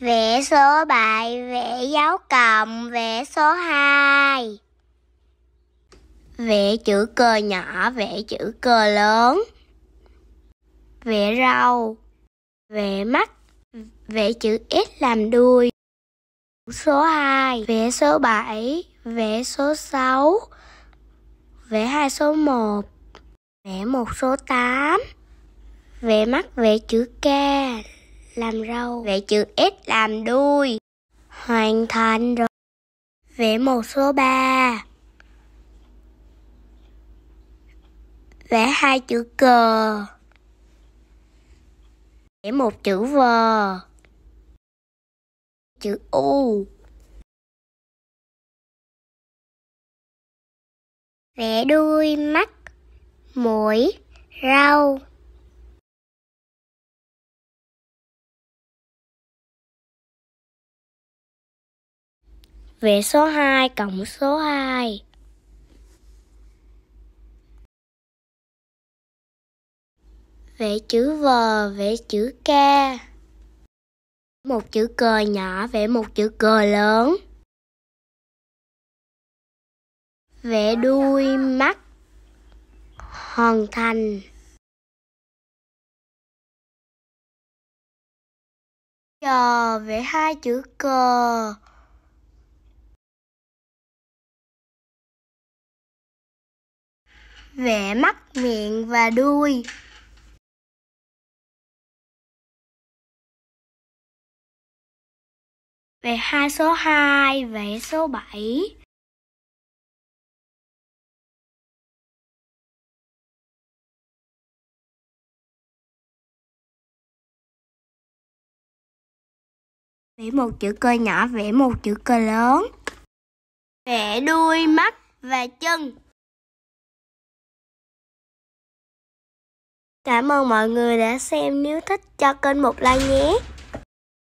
vẽ số 7, vẽ dấu cộng, vẽ số 2. Vẽ chữ cơ nhỏ, vẽ chữ cơ lớn. Vẽ râu, vẽ mắt, vẽ chữ S làm đuôi. Số 2, vẽ số 7, vẽ số 6, vẽ hai số 1, vẽ một số 8. Vẽ mắt vẽ chữ K làm râu, vẽ chữ S làm đuôi. Hoàn thành rồi. Vẽ một số 3. Vẽ hai chữ cờ. Vẽ một chữ V. Chữ U. Vẽ đuôi, mắt, mũi, rau. Vẽ số 2 cộng số 2 Vẽ chữ V, vẽ chữ K Một chữ cờ nhỏ, vẽ một chữ cờ lớn Vẽ đuôi mắt Hoàn thành Giờ vẽ hai chữ cờ vẽ mắt, miệng và đuôi. Vẽ hai số hai vẽ số bảy Vẽ một chữ cơ nhỏ, vẽ một chữ cơ lớn. Vẽ đuôi, mắt và chân. Cảm ơn mọi người đã xem. Nếu thích cho kênh một like nhé.